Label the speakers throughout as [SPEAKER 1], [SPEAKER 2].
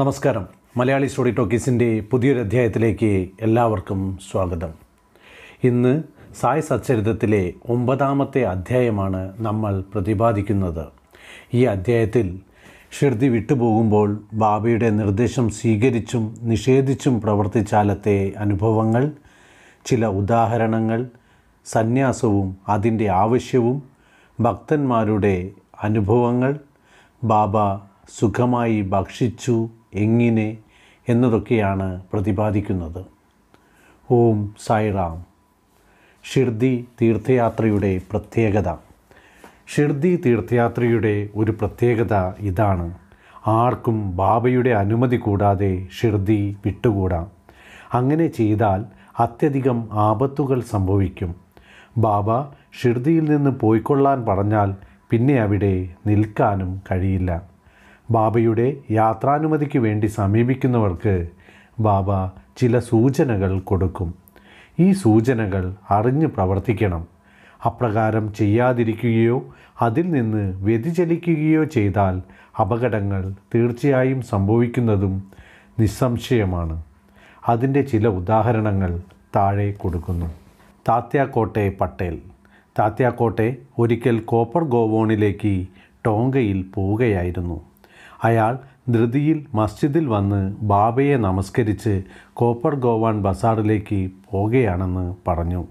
[SPEAKER 1] നമസ്കാരം മലയാളി സ്റ്റോറി ടോക്കീസിൻ്റെ പുതിയൊരു അധ്യായത്തിലേക്ക് എല്ലാവർക്കും സ്വാഗതം ഇന്ന് സായ് സച്ചരിതത്തിലെ ഒമ്പതാമത്തെ അധ്യായമാണ് നമ്മൾ പ്രതിപാദിക്കുന്നത് ഈ അധ്യായത്തിൽ ഷിർദി വിട്ടുപോകുമ്പോൾ ബാബയുടെ നിർദ്ദേശം സ്വീകരിച്ചും നിഷേധിച്ചും പ്രവർത്തിച്ചാലത്തെ അനുഭവങ്ങൾ ചില ഉദാഹരണങ്ങൾ സന്യാസവും അതിൻ്റെ ആവശ്യവും ഭക്തന്മാരുടെ അനുഭവങ്ങൾ ബാബ സുഖമായി ഭക്ഷിച്ചു എങ്ങനെ എന്നതൊക്കെയാണ് പ്രതിപാദിക്കുന്നത് ഓം സായിറാം ഷിർദി തീർത്ഥയാത്രയുടെ പ്രത്യേകത ഷിർദി തീർത്ഥയാത്രയുടെ ഒരു പ്രത്യേകത ഇതാണ് ആർക്കും ബാബയുടെ അനുമതി കൂടാതെ ഷിർദി വിട്ടുകൂടാം അങ്ങനെ ചെയ്താൽ അത്യധികം ആപത്തുകൾ സംഭവിക്കും ബാബ ഷിർദിയിൽ നിന്ന് പോയിക്കൊള്ളാൻ പറഞ്ഞാൽ പിന്നെ അവിടെ നിൽക്കാനും കഴിയില്ല ബാബയുടെ യാത്രാനുമതിക്ക് വേണ്ടി സമീപിക്കുന്നവർക്ക് ബാബ ചില സൂചനകൾ കൊടുക്കും ഈ സൂചനകൾ അറിഞ്ഞ് പ്രവർത്തിക്കണം അപ്രകാരം ചെയ്യാതിരിക്കുകയോ അതിൽ നിന്ന് വ്യതിചലിക്കുകയോ ചെയ്താൽ അപകടങ്ങൾ തീർച്ചയായും സംഭവിക്കുന്നതും നിസ്സംശയമാണ് അതിൻ്റെ ചില ഉദാഹരണങ്ങൾ താഴെ കൊടുക്കുന്നു താത്യാക്കോട്ടെ പട്ടേൽ താത്യാക്കോട്ടെ ഒരിക്കൽ കോപ്പർ ഗോവോണിലേക്ക് ടോങ്കയിൽ പോവുകയായിരുന്നു അയാൾ ധൃതിയിൽ മസ്ജിദിൽ വന്ന് ബാബയെ നമസ്കരിച്ച് കോപ്പർ ഗോവാൻ ബസാറിലേക്ക് പോകുകയാണെന്ന് പറഞ്ഞു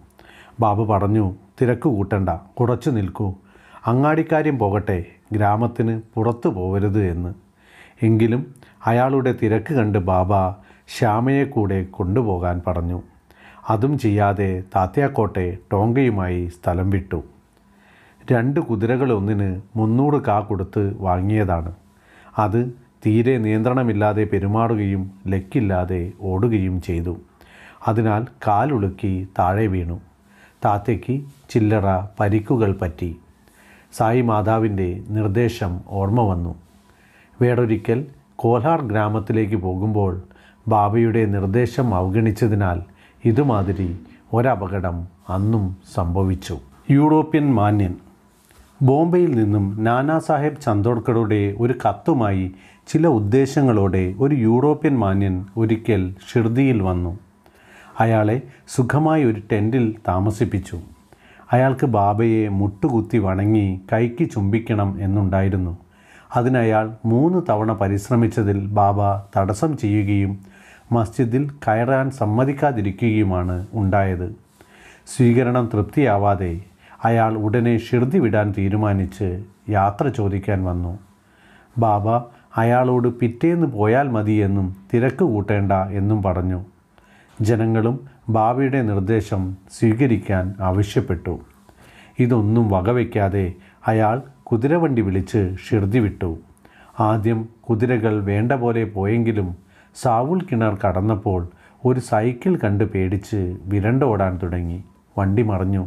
[SPEAKER 1] ബാബ പറഞ്ഞു തിരക്ക് കൂട്ടണ്ട കുറച്ചു നിൽക്കൂ അങ്ങാടിക്കാര്യം പോകട്ടെ ഗ്രാമത്തിന് പുറത്തു പോവരുത് എന്ന് എങ്കിലും അയാളുടെ തിരക്ക് കണ്ട് ബാബ ശ്യാമയെ കൂടെ കൊണ്ടുപോകാൻ പറഞ്ഞു അതും ചെയ്യാതെ താത്യാക്കോട്ടെ ടോങ്കയുമായി സ്ഥലം വിട്ടു രണ്ട് കുതിരകളൊന്നിന് മുന്നൂറ് കാ കൊടുത്ത് വാങ്ങിയതാണ് അത് തീരെ നിയന്ത്രണമില്ലാതെ പെരുമാറുകയും ലക്കില്ലാതെ ഓടുകയും ചെയ്തു അതിനാൽ കാലുളുക്കി താഴെ വീണു താത്തയ്ക്ക് ചില്ലറ പരിക്കുകൾ പറ്റി സായി മാതാവിൻ്റെ നിർദ്ദേശം ഓർമ്മ വന്നു വേറൊരിക്കൽ കോലാർ ഗ്രാമത്തിലേക്ക് പോകുമ്പോൾ ബാബയുടെ നിർദ്ദേശം അവഗണിച്ചതിനാൽ ഇതുമാതിരി ഒരപകടം അന്നും സംഭവിച്ചു യൂറോപ്യൻ മാന്യൻ ബോംബെയിൽ നിന്നും നാനാ സാഹേബ് ഒരു കത്തുമായി ചില ഉദ്ദേശങ്ങളോടെ ഒരു യൂറോപ്യൻ മാന്യൻ ഒരിക്കൽ ഷിർദിയിൽ വന്നു അയാളെ സുഖമായി ഒരു ടെൻറ്റിൽ താമസിപ്പിച്ചു അയാൾക്ക് ബാബയെ മുട്ടുകുത്തി വണങ്ങി കൈക്ക് ചുംബിക്കണം എന്നുണ്ടായിരുന്നു അതിനയാൾ മൂന്ന് തവണ പരിശ്രമിച്ചതിൽ ബാബ തടസ്സം ചെയ്യുകയും മസ്ജിദിൽ കയറാൻ സമ്മതിക്കാതിരിക്കുകയുമാണ് ഉണ്ടായത് സ്വീകരണം തൃപ്തിയാവാതെ അയാൾ ഉടനെ ഷിർദി വിടാൻ തീരുമാനിച്ച് യാത്ര ചോദിക്കാൻ വന്നു ബാബ അയാളോട് പിറ്റേന്ന് പോയാൽ മതിയെന്നും തിരക്ക് കൂട്ടേണ്ട എന്നും പറഞ്ഞു ജനങ്ങളും ബാബയുടെ നിർദ്ദേശം സ്വീകരിക്കാൻ ആവശ്യപ്പെട്ടു ഇതൊന്നും വകവയ്ക്കാതെ അയാൾ കുതിരവണ്ടി വിളിച്ച് ഷിർദി വിട്ടു ആദ്യം കുതിരകൾ വേണ്ട പോലെ പോയെങ്കിലും സാവുൽ കിണർ കടന്നപ്പോൾ ഒരു സൈക്കിൾ കണ്ട് പേടിച്ച് വിരണ്ടോടാൻ തുടങ്ങി വണ്ടി മറിഞ്ഞു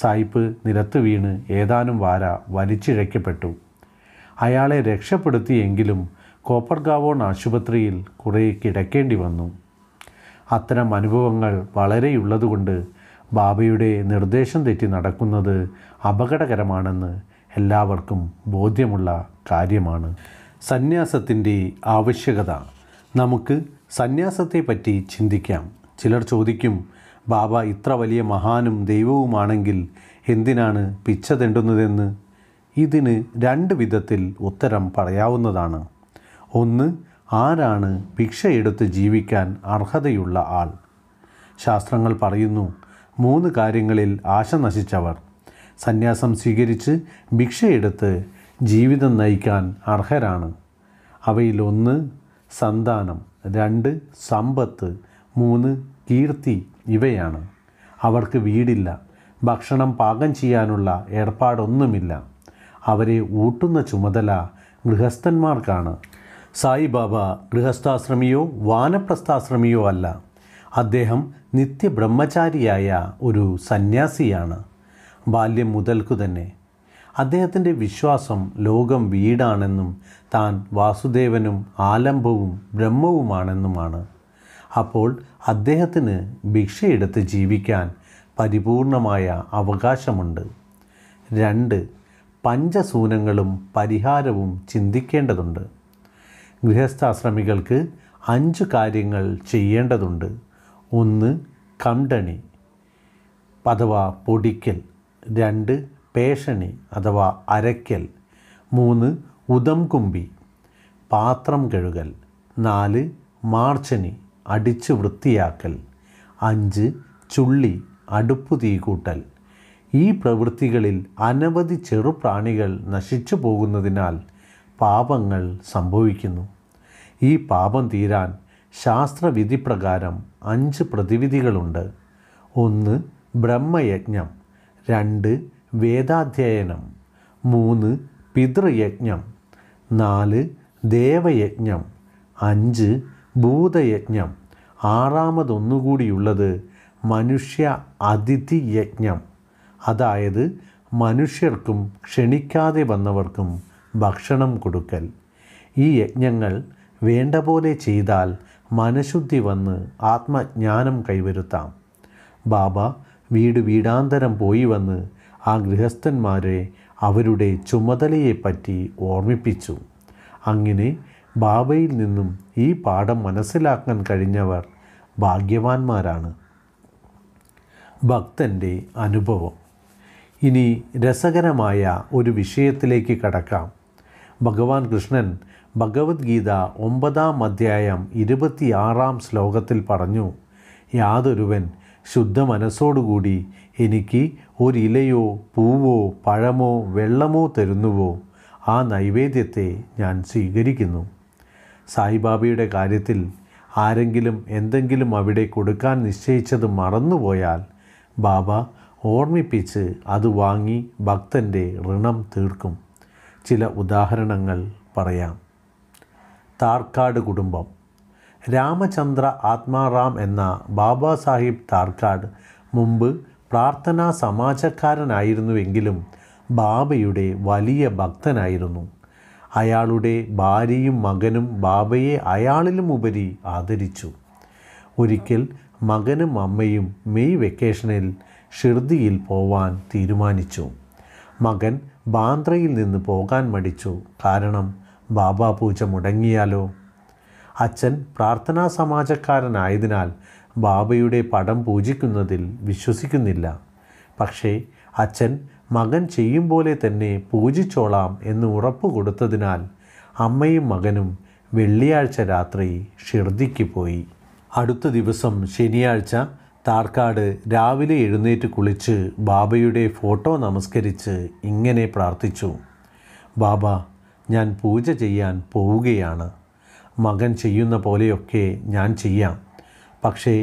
[SPEAKER 1] സായിപ്പ് നിരത്ത് വീണ് ഏതാനും വാര വലിച്ചിഴയ്ക്കപ്പെട്ടു അയാളെ രക്ഷപ്പെടുത്തിയെങ്കിലും കോപ്പർഗാവോൺ ആശുപത്രിയിൽ കുറേ കിടക്കേണ്ടി വന്നു അത്തരം അനുഭവങ്ങൾ വളരെയുള്ളതുകൊണ്ട് ബാബയുടെ നിർദ്ദേശം തെറ്റി നടക്കുന്നത് അപകടകരമാണെന്ന് എല്ലാവർക്കും ബോധ്യമുള്ള കാര്യമാണ് സന്യാസത്തിൻ്റെ ആവശ്യകത നമുക്ക് സന്യാസത്തെപ്പറ്റി ചിന്തിക്കാം ചിലർ ചോദിക്കും ബാബ ഇത്ര വലിയ മഹാനും ദൈവവുമാണെങ്കിൽ എന്തിനാണ് പിച്ച തെണ്ടുന്നതെന്ന് ഇതിന് രണ്ട് വിധത്തിൽ ഉത്തരം പറയാവുന്നതാണ് ഒന്ന് ആരാണ് ഭിക്ഷയെടുത്ത് ജീവിക്കാൻ അർഹതയുള്ള ആൾ ശാസ്ത്രങ്ങൾ പറയുന്നു മൂന്ന് കാര്യങ്ങളിൽ ആശ നശിച്ചവർ സന്യാസം സ്വീകരിച്ച് ഭിക്ഷയെടുത്ത് ജീവിതം നയിക്കാൻ അർഹരാണ് അവയിൽ ഒന്ന് സന്താനം രണ്ട് സമ്പത്ത് മൂന്ന് കീർത്തി ഇവയാണ് അവർക്ക് വീടില്ല ഭക്ഷണം പാകം ചെയ്യാനുള്ള ഏർപ്പാടൊന്നുമില്ല അവരെ ഊട്ടുന്ന ചുമതല ഗൃഹസ്ഥന്മാർക്കാണ് സായിബാബ ഗൃഹസ്ഥാശ്രമിയോ വാനപ്രസ്ഥാശ്രമിയോ അല്ല അദ്ദേഹം നിത്യബ്രഹ്മചാരിയായ ഒരു സന്യാസിയാണ് ബാല്യം മുതൽക്കു തന്നെ അദ്ദേഹത്തിൻ്റെ വിശ്വാസം ലോകം വീടാണെന്നും താൻ വാസുദേവനും ആലംബവും ബ്രഹ്മവുമാണെന്നുമാണ് അപ്പോൾ അദ്ദേഹത്തിന് ഭിക്ഷയെടുത്ത് ജീവിക്കാൻ പരിപൂർണമായ അവകാശമുണ്ട് രണ്ട് പഞ്ചസൂനങ്ങളും പരിഹാരവും ചിന്തിക്കേണ്ടതുണ്ട് ഗൃഹസ്ഥാശ്രമികൾക്ക് അഞ്ച് കാര്യങ്ങൾ ചെയ്യേണ്ടതുണ്ട് ഒന്ന് കണ്ടണി അഥവാ പൊടിക്കൽ രണ്ട് പേഷണി അഥവാ അരയ്ക്കൽ മൂന്ന് ഉദംകുമ്പി പാത്രം കഴുകൽ നാല് മാർച്ചണി അടിച്ചു വൃത്തിയാക്കൽ അഞ്ച് ചുള്ളി അടുപ്പ് തീകൂട്ടൽ ഈ പ്രവൃത്തികളിൽ അനവധി ചെറുപ്രാണികൾ നശിച്ചു പോകുന്നതിനാൽ പാപങ്ങൾ സംഭവിക്കുന്നു ഈ പാപം തീരാൻ ശാസ്ത്രവിധി പ്രകാരം അഞ്ച് പ്രതിവിധികളുണ്ട് ഒന്ന് ബ്രഹ്മയജ്ഞം രണ്ട് വേദാധ്യയനം മൂന്ന് പിതൃയജ്ഞം നാല് ദേവയജ്ഞം അഞ്ച് ഭൂതയജ്ഞം ആറാമതൊന്നുകൂടിയുള്ളത് മനുഷ്യ അതിഥി യജ്ഞം അതായത് മനുഷ്യർക്കും ക്ഷണിക്കാതെ വന്നവർക്കും ഭക്ഷണം കൊടുക്കൽ ഈ യജ്ഞങ്ങൾ വേണ്ട പോലെ ചെയ്താൽ മനഃശുദ്ധി വന്ന് ആത്മജ്ഞാനം കൈവരുത്താം ബാബ വീട് വീടാന്തരം പോയി വന്ന് ആ ഗൃഹസ്ഥന്മാരെ അവരുടെ ചുമതലയെപ്പറ്റി ഓർമ്മിപ്പിച്ചു അങ്ങനെ ബാബയിൽ നിന്നും ഈ പാഠം മനസ്സിലാക്കാൻ കഴിഞ്ഞവർ ഭാഗ്യവാന്മാരാണ് ഭക്തൻ്റെ അനുഭവം ഇനി രസകരമായ ഒരു വിഷയത്തിലേക്ക് കടക്കാം ഭഗവാൻ കൃഷ്ണൻ ഭഗവത്ഗീത ഒമ്പതാം അധ്യായം ഇരുപത്തിയാറാം ശ്ലോകത്തിൽ പറഞ്ഞു യാതൊരുവൻ ശുദ്ധ മനസ്സോടുകൂടി എനിക്ക് ഒരിലയോ പൂവോ പഴമോ വെള്ളമോ തരുന്നുവോ ആ നൈവേദ്യത്തെ ഞാൻ സ്വീകരിക്കുന്നു സായിബാബയുടെ കാര്യത്തിൽ ആരെങ്കിലും എന്തെങ്കിലും അവിടെ കൊടുക്കാൻ നിശ്ചയിച്ചത് മറന്നുപോയാൽ ബാബ ഓർമ്മിപ്പിച്ച് അത് വാങ്ങി ഭക്തൻ്റെ ഋണം തീർക്കും ചില ഉദാഹരണങ്ങൾ പറയാം താർക്കാട് കുടുംബം രാമചന്ദ്ര ആത്മാറാം എന്ന ബാബാ സാഹിബ് താർക്കാട് മുമ്പ് പ്രാർത്ഥനാ സമാജക്കാരനായിരുന്നുവെങ്കിലും ബാബയുടെ വലിയ ഭക്തനായിരുന്നു അയാളുടെ ഭാര്യയും മകനും ബാബയെ അയാളിലും ഉപരി ആദരിച്ചു ഒരിക്കൽ മകനും അമ്മയും മെയ് വെക്കേഷനിൽ ഷിർദിയിൽ പോവാൻ തീരുമാനിച്ചു മകൻ ബാന്ദ്രയിൽ നിന്ന് പോകാൻ മടിച്ചു കാരണം ബാബ പൂജ മുടങ്ങിയാലോ അച്ഛൻ പ്രാർത്ഥനാ സമാജക്കാരനായതിനാൽ ബാബയുടെ പടം പൂജിക്കുന്നതിൽ വിശ്വസിക്കുന്നില്ല പക്ഷേ അച്ഛൻ മകൻ ചെയ്യും പോലെ തന്നെ പൂജിച്ചോളാം എന്ന് ഉറപ്പു കൊടുത്തതിനാൽ അമ്മയും മകനും വെള്ളിയാഴ്ച രാത്രി ഷിർദിക്ക് പോയി അടുത്ത ദിവസം ശനിയാഴ്ച താർക്കാട് രാവിലെ എഴുന്നേറ്റ് കുളിച്ച് ബാബയുടെ ഫോട്ടോ നമസ്കരിച്ച് ഇങ്ങനെ പ്രാർത്ഥിച്ചു ബാബ ഞാൻ പൂജ ചെയ്യാൻ പോവുകയാണ് മകൻ ചെയ്യുന്ന പോലെയൊക്കെ ഞാൻ ചെയ്യാം പക്ഷേ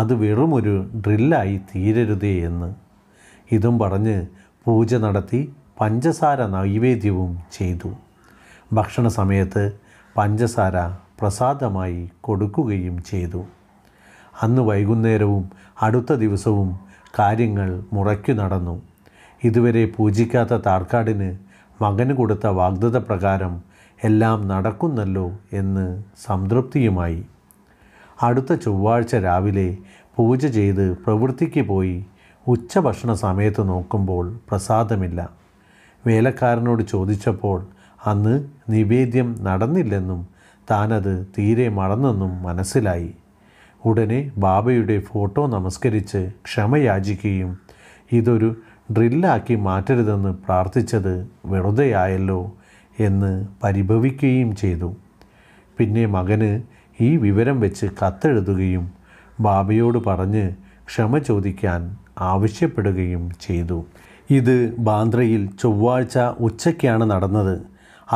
[SPEAKER 1] അത് വെറുമൊരു ഡ്രില്ലായി തീരരുതേ എന്ന് ഇതും പറഞ്ഞ് പൂജ നടത്തി പഞ്ചസാര നൈവേദ്യവും ചെയ്തു ഭക്ഷണ സമയത്ത് പഞ്ചസാര പ്രസാദമായി കൊടുക്കുകയും ചെയ്തു അന്ന് വൈകുന്നേരവും അടുത്ത ദിവസവും കാര്യങ്ങൾ മുറയ്ക്കു നടന്നു ഇതുവരെ പൂജിക്കാത്ത താർക്കാടിന് മകന് കൊടുത്ത വാഗ്ദത പ്രകാരം എല്ലാം നടക്കുന്നല്ലോ എന്ന് സംതൃപ്തിയുമായി അടുത്ത ചൊവ്വാഴ്ച രാവിലെ പൂജ ചെയ്ത് പ്രവൃത്തിക്ക് പോയി ഉച്ചഭക്ഷണ സമയത്ത് നോക്കുമ്പോൾ പ്രസാദമില്ല വേലക്കാരനോട് ചോദിച്ചപ്പോൾ അന്ന് നിവേദ്യം നടന്നില്ലെന്നും താനത് തീരെ മറന്നെന്നും മനസ്സിലായി ഉടനെ ബാബയുടെ ഫോട്ടോ നമസ്കരിച്ച് ക്ഷമയാചിക്കുകയും ഇതൊരു ഡ്രില്ലാക്കി മാറ്റരുതെന്ന് പ്രാർത്ഥിച്ചത് വെറുതെയായല്ലോ എന്ന് പരിഭവിക്കുകയും ചെയ്തു പിന്നെ മകന് ഈ വിവരം വെച്ച് കത്തെഴുതുകയും ബാബയോട് പറഞ്ഞ് ക്ഷമ ചോദിക്കാൻ ആവശ്യപ്പെടുകയും ചെയ്തു ഇത് ബാന്ദ്രയിൽ ചൊവ്വാഴ്ച ഉച്ചയ്ക്കാണ് നടന്നത്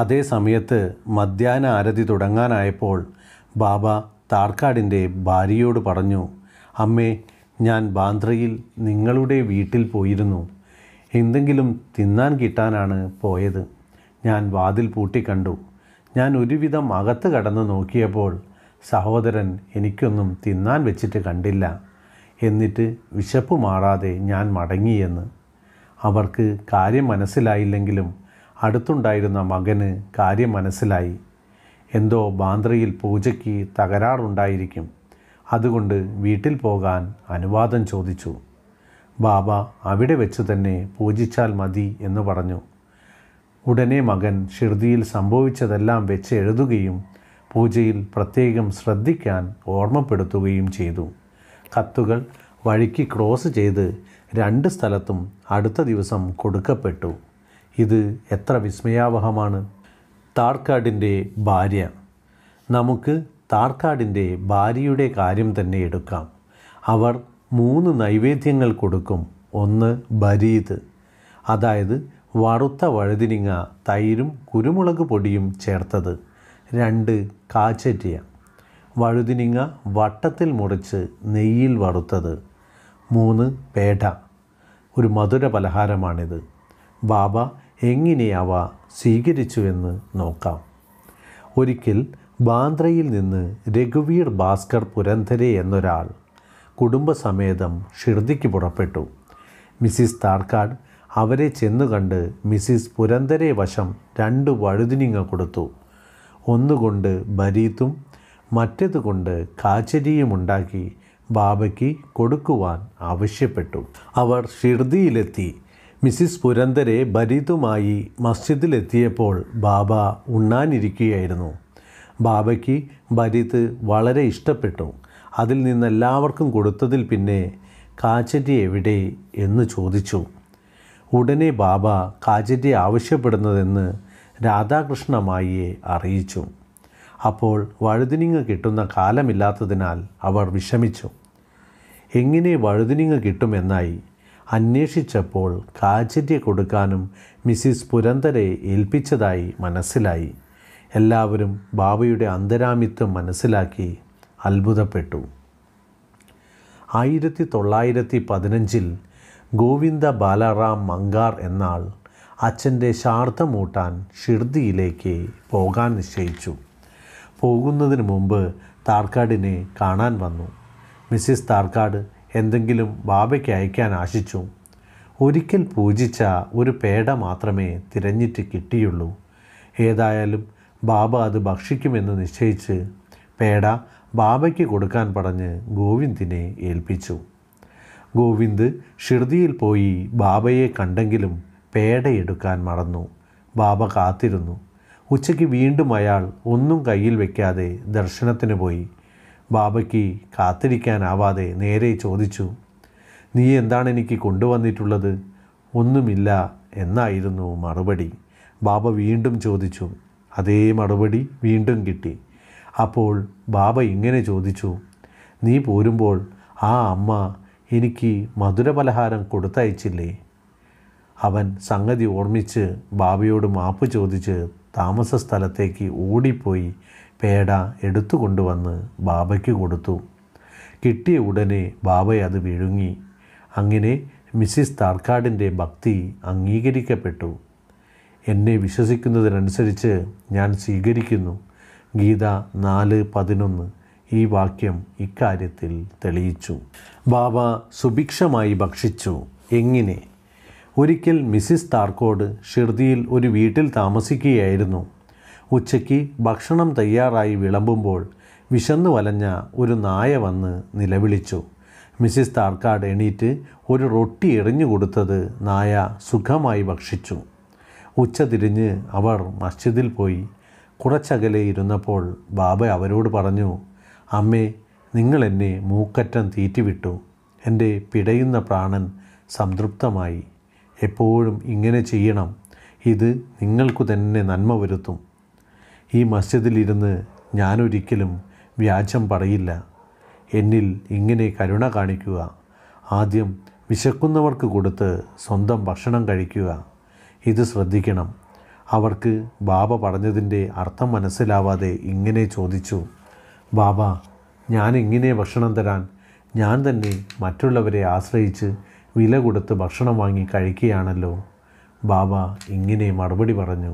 [SPEAKER 1] അതേ സമയത്ത് മധ്യാഹ്ന ആരതി തുടങ്ങാനായപ്പോൾ ബാബ താർക്കാടിൻ്റെ ഭാര്യയോട് പറഞ്ഞു അമ്മേ ഞാൻ ബാന്ദ്രയിൽ നിങ്ങളുടെ വീട്ടിൽ പോയിരുന്നു എന്തെങ്കിലും തിന്നാൻ കിട്ടാനാണ് പോയത് ഞാൻ വാതിൽ പൂട്ടിക്കണ്ടു ഞാൻ ഒരുവിധം അകത്ത് കടന്ന് നോക്കിയപ്പോൾ സഹോദരൻ എനിക്കൊന്നും തിന്നാൻ വെച്ചിട്ട് കണ്ടില്ല എന്നിട്ട് വിശപ്പ് മാറാതെ ഞാൻ മടങ്ങിയെന്ന് അവർക്ക് കാര്യം മനസ്സിലായില്ലെങ്കിലും അടുത്തുണ്ടായിരുന്ന മകന് കാര്യം മനസ്സിലായി എന്തോ ബാന്ദ്രയിൽ പൂജയ്ക്ക് തകരാറുണ്ടായിരിക്കും അതുകൊണ്ട് വീട്ടിൽ പോകാൻ അനുവാദം ചോദിച്ചു ബാബ അവിടെ വെച്ച് തന്നെ പൂജിച്ചാൽ മതി എന്ന് പറഞ്ഞു ഉടനെ മകൻ ഷിർദിയിൽ സംഭവിച്ചതെല്ലാം വെച്ച് എഴുതുകയും പൂജയിൽ പ്രത്യേകം ശ്രദ്ധിക്കാൻ ഓർമ്മപ്പെടുത്തുകയും ചെയ്തു കത്തുകൾ വഴിക്ക് ക്രോസ് ചെയ്ത് രണ്ട് സ്ഥലത്തും അടുത്ത ദിവസം കൊടുക്കപ്പെട്ടു ഇത് എത്ര വിസ്മയാവഹമാണ് താർക്കാടിൻ്റെ ഭാര്യ നമുക്ക് താർക്കാടിൻ്റെ ഭാര്യയുടെ കാര്യം തന്നെ എടുക്കാം അവർ മൂന്ന് നൈവേദ്യങ്ങൾ കൊടുക്കും ഒന്ന് ബരീത് അതായത് വറുത്ത വഴുതിരിങ്ങ തൈരും കുരുമുളക് പൊടിയും ചേർത്തത് രണ്ട് കാച്ചറ്റിയ വഴുതിനിങ്ങ വട്ടത്തിൽ മുറിച്ച് നെയ്യിൽ വറുത്തത് മൂന്ന് പേട ഒരു മധുര പലഹാരമാണിത് ബാബ എങ്ങനെയവ സ്വീകരിച്ചുവെന്ന് നോക്കാം ഒരിക്കൽ ബാന്ദ്രയിൽ നിന്ന് രഘുവീർ ഭാസ്കർ പുരന്ധരെ എന്നൊരാൾ കുടുംബസമേതം ഷിർദിക്ക് പുറപ്പെട്ടു മിസ്സിസ് താർക്കാട് അവരെ ചെന്നുകണ്ട് മിസ്സിസ് പുരന്തരെ വശം രണ്ട് വഴുതിനിങ്ങ കൊടുത്തു ഒന്നുകൊണ്ട് ബരീത്തും മറ്റേത് കൊണ്ട് കാച്ചരിയുമുണ്ടാക്കി ബാബയ്ക്ക് കൊടുക്കുവാൻ ആവശ്യപ്പെട്ടു അവർ ഷിർദിയിലെത്തി മിസ്സിസ് പുരന്തരെ ഭരീതുമായി മസ്ജിദിലെത്തിയപ്പോൾ ബാബ ഉണ്ണാനിരിക്കുകയായിരുന്നു ബാബയ്ക്ക് ഭരീത് വളരെ ഇഷ്ടപ്പെട്ടു അതിൽ നിന്നെല്ലാവർക്കും കൊടുത്തതിൽ പിന്നെ കാച്ചരി എവിടെ എന്ന് ചോദിച്ചു ഉടനെ ബാബ കാച്ചരി ആവശ്യപ്പെടുന്നതെന്ന് രാധാകൃഷ്ണമായിയെ അറിയിച്ചു അപ്പോൾ വഴുതിനിങ്ങ് കിട്ടുന്ന കാലമില്ലാത്തതിനാൽ അവർ വിഷമിച്ചു എങ്ങനെ വഴുതിനിങ്ങ് കിട്ടുമെന്നായി അന്വേഷിച്ചപ്പോൾ കാച്ചര്യ കൊടുക്കാനും മിസ്സിസ് പുരന്തരെ ഏൽപ്പിച്ചതായി മനസ്സിലായി എല്ലാവരും ബാബയുടെ അന്തരാമിത്വം മനസ്സിലാക്കി അത്ഭുതപ്പെട്ടു ആയിരത്തി തൊള്ളായിരത്തി പതിനഞ്ചിൽ ഗോവിന്ദ ബാലാറാം മങ്കാർ എന്നാൾ അച്ഛൻ്റെ ശാർദ്ധമൂട്ടാൻ ഷിർദിയിലേക്ക് പോകാൻ നിശ്ചയിച്ചു പോകുന്നതിന് മുമ്പ് താർക്കാടിനെ കാണാൻ വന്നു മിസ്സിസ് താർക്കാട് എന്തെങ്കിലും ബാബയ്ക്ക് അയക്കാൻ ആശിച്ചു ഒരിക്കൽ പൂജിച്ച ഒരു പേട മാത്രമേ തിരഞ്ഞിട്ട് കിട്ടിയുള്ളൂ ഏതായാലും ബാബ അത് ഭക്ഷിക്കുമെന്ന് നിശ്ചയിച്ച് പേട ബാബയ്ക്ക് കൊടുക്കാൻ പറഞ്ഞ് ഗോവിന്ദിനെ ഏൽപ്പിച്ചു ഗോവിന്ദ് ഷിർദിയിൽ പോയി ബാബയെ കണ്ടെങ്കിലും പേടയെടുക്കാൻ മറന്നു ബാബ കാത്തിരുന്നു ഉച്ചയ്ക്ക് വീണ്ടും അയാൾ ഒന്നും കയ്യിൽ വെക്കാതെ ദർശനത്തിന് പോയി ബാബയ്ക്ക് കാത്തിരിക്കാനാവാതെ നേരെ ചോദിച്ചു നീ എന്താണ് എനിക്ക് കൊണ്ടുവന്നിട്ടുള്ളത് ഒന്നുമില്ല എന്നായിരുന്നു മറുപടി ബാബ വീണ്ടും ചോദിച്ചു അതേ മറുപടി വീണ്ടും കിട്ടി അപ്പോൾ ബാബ ഇങ്ങനെ ചോദിച്ചു നീ പോരുമ്പോൾ ആ അമ്മ എനിക്ക് മധുരപലഹാരം കൊടുത്തയച്ചില്ലേ അവൻ സംഗതി ഓർമ്മിച്ച് ബാബയോട് മാപ്പ് ചോദിച്ച് താമസ സ്ഥലത്തേക്ക് ഓടിപ്പോയി പേട എടുത്തു കൊണ്ടുവന്ന് ബാബയ്ക്ക് കൊടുത്തു കിട്ടിയ ഉടനെ ബാബ അത് വിഴുങ്ങി അങ്ങനെ മിസ്സിസ് താർക്കാടിൻ്റെ ഭക്തി അംഗീകരിക്കപ്പെട്ടു എന്നെ വിശ്വസിക്കുന്നതിനനുസരിച്ച് ഞാൻ സ്വീകരിക്കുന്നു ഗീത നാല് പതിനൊന്ന് ഈ വാക്യം ഇക്കാര്യത്തിൽ തെളിയിച്ചു ബാബ സുഭിക്ഷമായി ഭക്ഷിച്ചു എങ്ങനെ ഒരിക്കൽ മിസ്സിസ് താർക്കോട് ഷിർദിയിൽ ഒരു വീട്ടിൽ താമസിക്കുകയായിരുന്നു ഉച്ചയ്ക്ക് ഭക്ഷണം തയ്യാറായി വിളമ്പുമ്പോൾ വിശന്നു വലഞ്ഞ ഒരു നായ വന്ന് നിലവിളിച്ചു മിസ്സിസ് താർക്കാട് എണീറ്റ് ഒരു റൊട്ടി എറിഞ്ഞു കൊടുത്തത് നായ സുഖമായി ഭക്ഷിച്ചു ഉച്ച തിരിഞ്ഞ് അവർ മസ്ജിദിൽ പോയി കുറച്ചകലെ ഇരുന്നപ്പോൾ ബാബ അവരോട് പറഞ്ഞു അമ്മേ നിങ്ങൾ എന്നെ മൂക്കറ്റം തീറ്റിവിട്ടു എൻ്റെ പിടയുന്ന പ്രാണൻ സംതൃപ്തമായി എപ്പോഴും ഇങ്ങനെ ചെയ്യണം ഇത് നിങ്ങൾക്ക് തന്നെ നന്മ വരുത്തും ഈ മസ്ജിദിലിരുന്ന് ഞാനൊരിക്കലും വ്യാജം പറയില്ല എന്നിൽ ഇങ്ങനെ കരുണ കാണിക്കുക ആദ്യം വിശക്കുന്നവർക്ക് കൊടുത്ത് സ്വന്തം ഭക്ഷണം കഴിക്കുക ഇത് ശ്രദ്ധിക്കണം അവർക്ക് ബാബ പറഞ്ഞതിൻ്റെ അർത്ഥം മനസ്സിലാവാതെ ഇങ്ങനെ ചോദിച്ചു ബാബ ഞാൻ ഇങ്ങനെ ഭക്ഷണം തരാൻ ഞാൻ തന്നെ മറ്റുള്ളവരെ ആശ്രയിച്ച് വില കൊടുത്ത് ഭക്ഷണം വാങ്ങി കഴിക്കുകയാണല്ലോ ബാബ ഇങ്ങനെ മറുപടി പറഞ്ഞു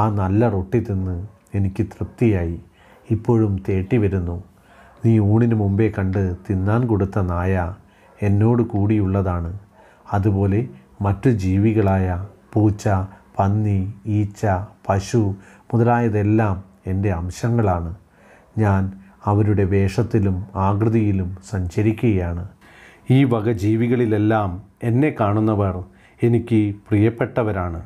[SPEAKER 1] ആ നല്ല റൊട്ടി തിന്ന് എനിക്ക് തൃപ്തിയായി ഇപ്പോഴും തേട്ടി വരുന്നു നീ ഊണിന് മുമ്പേ കണ്ട് തിന്നാൻ കൊടുത്ത നായ എന്നോട് കൂടിയുള്ളതാണ് അതുപോലെ മറ്റു ജീവികളായ പൂച്ച പന്നി ഈച്ച പശു മുതലായതെല്ലാം എൻ്റെ അംശങ്ങളാണ് ഞാൻ അവരുടെ വേഷത്തിലും ആകൃതിയിലും സഞ്ചരിക്കുകയാണ് ഈ വക ജീവികളിലെല്ലാം എന്നെ കാണുന്നവർ എനിക്ക് പ്രിയപ്പെട്ടവരാണ്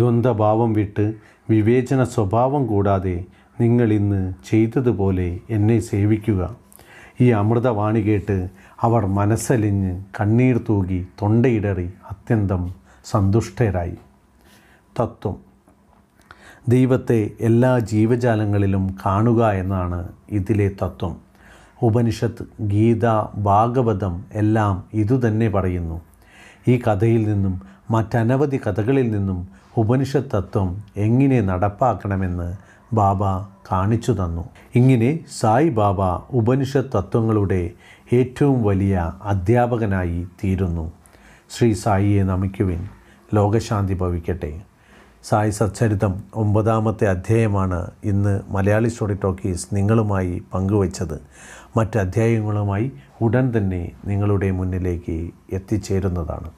[SPEAKER 1] ദ്വന്ദ്ഭാവം വിട്ട് വിവേചന സ്വഭാവം കൂടാതെ നിങ്ങൾ ഇന്ന് ചെയ്തതുപോലെ എന്നെ സേവിക്കുക ഈ അമൃതവാണി കേട്ട് അവർ മനസ്സലിഞ്ഞ് കണ്ണീർ തൂകി തൊണ്ടയിടറി അത്യന്തം സന്തുഷ്ടരായി തത്വം ദൈവത്തെ എല്ലാ ജീവജാലങ്ങളിലും കാണുക എന്നാണ് ഇതിലെ തത്വം ഉപനിഷത്ത് ഗീത ഭാഗവതം എല്ലാം ഇതുതന്നെ പറയുന്നു ഈ കഥയിൽ നിന്നും മറ്റനവധി കഥകളിൽ നിന്നും ഉപനിഷത്ത് തത്വം എങ്ങനെ നടപ്പാക്കണമെന്ന് ബാബ കാണിച്ചു തന്നു ഇങ്ങനെ സായി ബാബ ഉപനിഷത്ത് തത്വങ്ങളുടെ ഏറ്റവും വലിയ അധ്യാപകനായി തീരുന്നു ശ്രീ സായിയെ നമിക്കുവിൻ ലോകശാന്തി ഭവിക്കട്ടെ സായി സച്ചരിതം ഒമ്പതാമത്തെ അധ്യായമാണ് ഇന്ന് മലയാളി സ്റ്റോറി ടോക്കീസ് നിങ്ങളുമായി പങ്കുവച്ചത് മറ്റ് അധ്യായങ്ങളുമായി ഉടൻ തന്നെ നിങ്ങളുടെ മുന്നിലേക്ക് എത്തിച്ചേരുന്നതാണ്